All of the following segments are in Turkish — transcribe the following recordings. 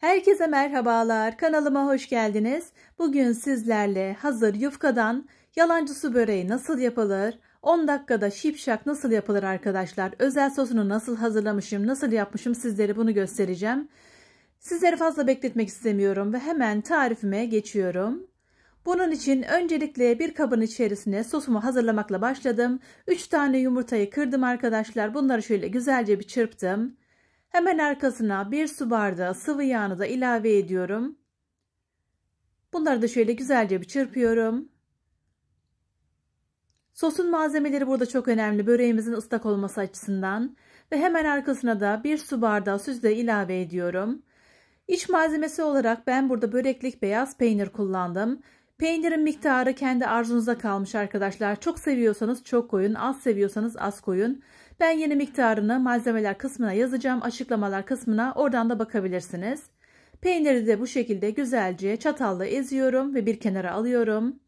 Herkese merhabalar. Kanalıma hoş geldiniz. Bugün sizlerle hazır yufkadan yalancı su böreği nasıl yapılır? 10 dakikada şipşak nasıl yapılır arkadaşlar? Özel sosunu nasıl hazırlamışım, nasıl yapmışım sizlere bunu göstereceğim. Sizleri fazla bekletmek istemiyorum ve hemen tarifime geçiyorum. Bunun için öncelikle bir kabın içerisine sosumu hazırlamakla başladım. 3 tane yumurtayı kırdım arkadaşlar. Bunları şöyle güzelce bir çırptım. Hemen arkasına bir su bardağı sıvı yağını da ilave ediyorum. Bunları da şöyle güzelce bir çırpıyorum. Sosun malzemeleri burada çok önemli böreğimizin ıslak olması açısından. Ve hemen arkasına da bir su bardağı süzde ilave ediyorum. İç malzemesi olarak ben burada böreklik beyaz peynir kullandım. Peynirin miktarı kendi arzunuza kalmış arkadaşlar. Çok seviyorsanız çok koyun, az seviyorsanız az koyun. Ben yeni miktarını malzemeler kısmına yazacağım. Açıklamalar kısmına oradan da bakabilirsiniz. Peyniri de bu şekilde güzelce çatalla eziyorum ve bir kenara alıyorum.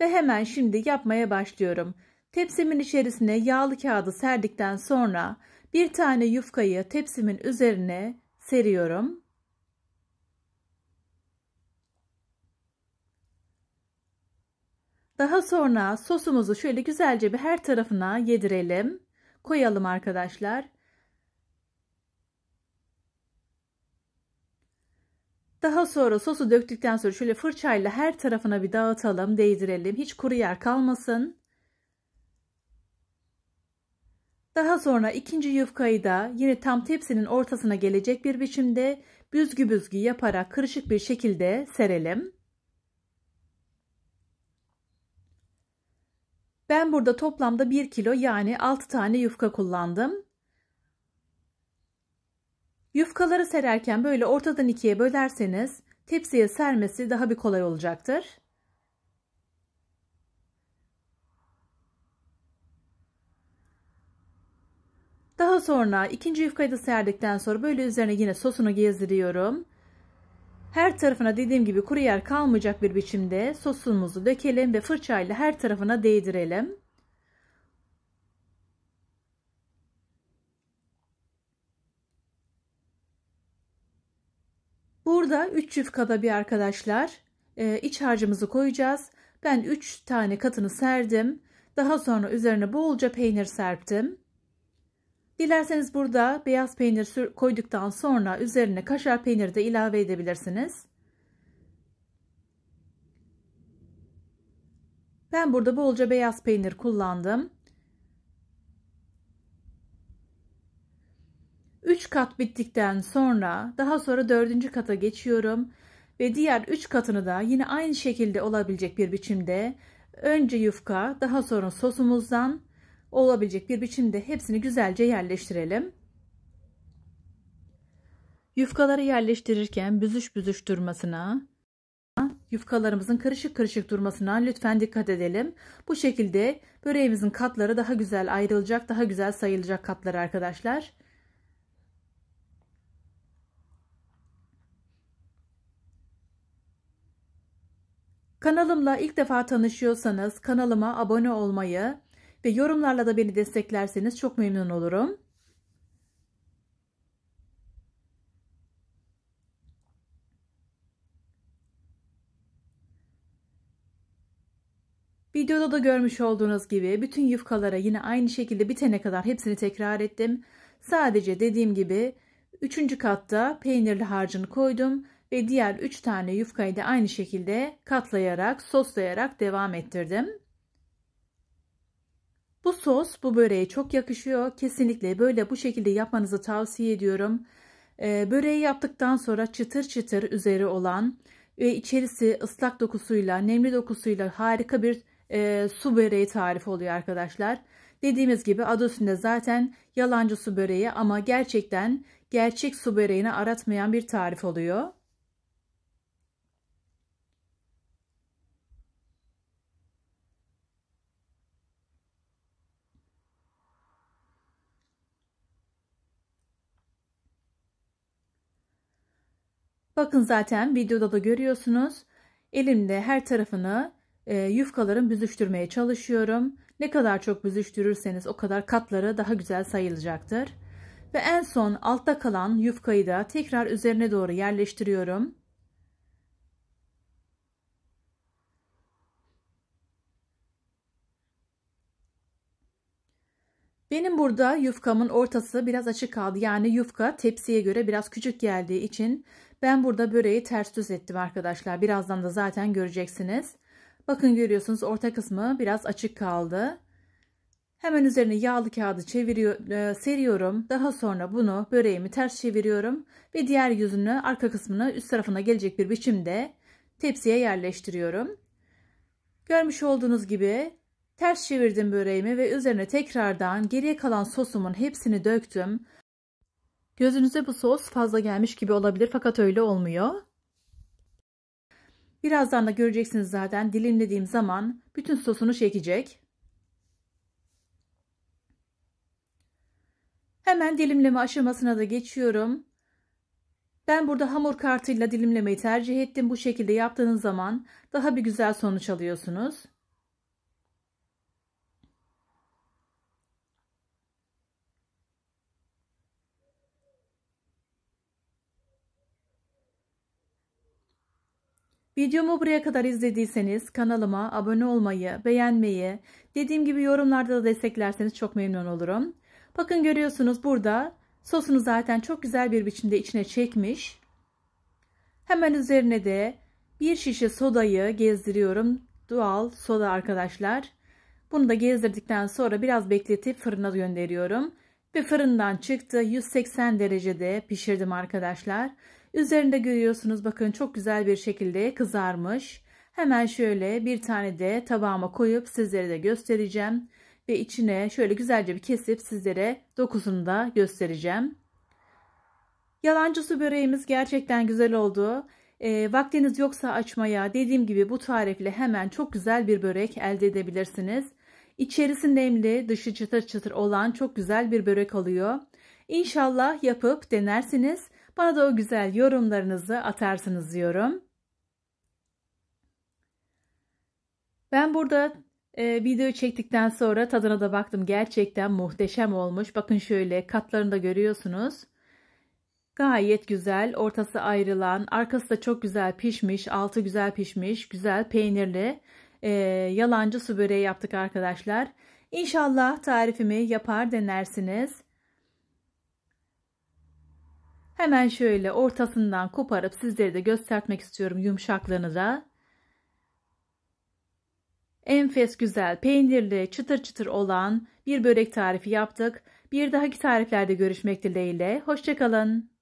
Ve hemen şimdi yapmaya başlıyorum. Tepsimin içerisine yağlı kağıdı serdikten sonra bir tane yufkayı tepsimin üzerine seriyorum. Daha sonra sosumuzu şöyle güzelce bir her tarafına yedirelim koyalım arkadaşlar. Daha sonra sosu döktükten sonra şöyle fırçayla her tarafına bir dağıtalım, değdirelim. Hiç kuru yer kalmasın. Daha sonra ikinci yufkayı da yine tam tepsinin ortasına gelecek bir biçimde büzgü büzgü yaparak kırışık bir şekilde serelim. Ben burada toplamda 1 kilo yani 6 tane yufka kullandım. Yufkaları sererken böyle ortadan ikiye bölerseniz tepsiye sermesi daha bir kolay olacaktır. Daha sonra ikinci yufkayı da serdikten sonra böyle üzerine yine sosunu gezdiriyorum. Her tarafına dediğim gibi kuru yer kalmayacak bir biçimde sosumuzu dökelim ve fırçayla her tarafına değdirelim. Burada 3 çift kada bir arkadaşlar e, iç harcımızı koyacağız. Ben 3 tane katını serdim. Daha sonra üzerine bolca peynir serptim. Dilerseniz burada beyaz peynir koyduktan sonra üzerine kaşar peyniri de ilave edebilirsiniz. Ben burada bolca beyaz peynir kullandım. 3 kat bittikten sonra daha sonra 4. kata geçiyorum ve diğer 3 katını da yine aynı şekilde olabilecek bir biçimde önce yufka daha sonra sosumuzdan olabilecek bir biçimde hepsini güzelce yerleştirelim. Yufkaları yerleştirirken büzüş büzüş durmasına, yufkalarımızın karışık karışık durmasına lütfen dikkat edelim. Bu şekilde böreğimizin katları daha güzel ayrılacak, daha güzel sayılacak katlar arkadaşlar. Kanalımla ilk defa tanışıyorsanız kanalıma abone olmayı, ve yorumlarla da beni desteklerseniz çok memnun olurum. Videoda da görmüş olduğunuz gibi bütün yufkalara yine aynı şekilde bitene kadar hepsini tekrar ettim. Sadece dediğim gibi 3. katta peynirli harcını koydum ve diğer 3 tane yufkayı da aynı şekilde katlayarak soslayarak devam ettirdim. Bu sos bu böreğe çok yakışıyor. Kesinlikle böyle bu şekilde yapmanızı tavsiye ediyorum. Ee, böreği yaptıktan sonra çıtır çıtır üzeri olan ve içerisi ıslak dokusuyla, nemli dokusuyla harika bir e, su böreği tarifi oluyor arkadaşlar. Dediğimiz gibi adı üstünde zaten yalancı su böreği ama gerçekten gerçek su böreğini aratmayan bir tarif oluyor. Bakın zaten videoda da görüyorsunuz. Elimde her tarafını e, yufkaların büzüştürmeye çalışıyorum. Ne kadar çok büzüştürürseniz o kadar katları daha güzel sayılacaktır. Ve en son altta kalan yufkayı da tekrar üzerine doğru yerleştiriyorum. Benim burada yufkamın ortası biraz açık kaldı. Yani yufka tepsiye göre biraz küçük geldiği için ben burada böreği ters düz ettim arkadaşlar. Birazdan da zaten göreceksiniz. Bakın görüyorsunuz orta kısmı biraz açık kaldı. Hemen üzerine yağlı kağıdı çeviriyor, e, seriyorum. Daha sonra bunu böreğimi ters çeviriyorum ve diğer yüzünü arka kısmını üst tarafına gelecek bir biçimde tepsiye yerleştiriyorum. Görmüş olduğunuz gibi ters çevirdim böreğimi ve üzerine tekrardan geriye kalan sosumun hepsini döktüm. Gözünüze bu sos fazla gelmiş gibi olabilir fakat öyle olmuyor. Birazdan da göreceksiniz zaten dilimlediğim zaman bütün sosunu çekecek. Hemen dilimleme aşamasına da geçiyorum. Ben burada hamur kartıyla dilimlemeyi tercih ettim. Bu şekilde yaptığınız zaman daha bir güzel sonuç alıyorsunuz. Videomu buraya kadar izlediyseniz kanalıma abone olmayı, beğenmeyi, dediğim gibi yorumlarda da desteklerseniz çok memnun olurum. Bakın görüyorsunuz burada sosunu zaten çok güzel bir biçimde içine çekmiş. Hemen üzerine de bir şişe sodayı gezdiriyorum. Doğal soda arkadaşlar. Bunu da gezdirdikten sonra biraz bekletip fırına gönderiyorum. Ve fırından çıktı 180 derecede pişirdim arkadaşlar. Üzerinde görüyorsunuz bakın çok güzel bir şekilde kızarmış. Hemen şöyle bir tane de tabağıma koyup sizlere de göstereceğim. Ve içine şöyle güzelce bir kesip sizlere dokusunu da göstereceğim. Yalancı su böreğimiz gerçekten güzel oldu. E, vaktiniz yoksa açmaya dediğim gibi bu tarifle hemen çok güzel bir börek elde edebilirsiniz. İçerisi nemli, dışı çıtır çıtır olan çok güzel bir börek oluyor. İnşallah yapıp denersiniz. Bana da o güzel yorumlarınızı atarsınız diyorum. Ben burada e, videoyu çektikten sonra tadına da baktım. Gerçekten muhteşem olmuş. Bakın şöyle katlarını da görüyorsunuz. Gayet güzel. Ortası ayrılan. Arkası da çok güzel pişmiş. Altı güzel pişmiş. Güzel peynirli. E, yalancı su böreği yaptık arkadaşlar. İnşallah tarifimi yapar denersiniz. Hemen şöyle ortasından koparıp sizlere de göstermek istiyorum yumuşaklığını da. Enfes güzel, peynirli, çıtır çıtır olan bir börek tarifi yaptık. Bir dahaki tariflerde görüşmek dileğiyle. Hoşçakalın.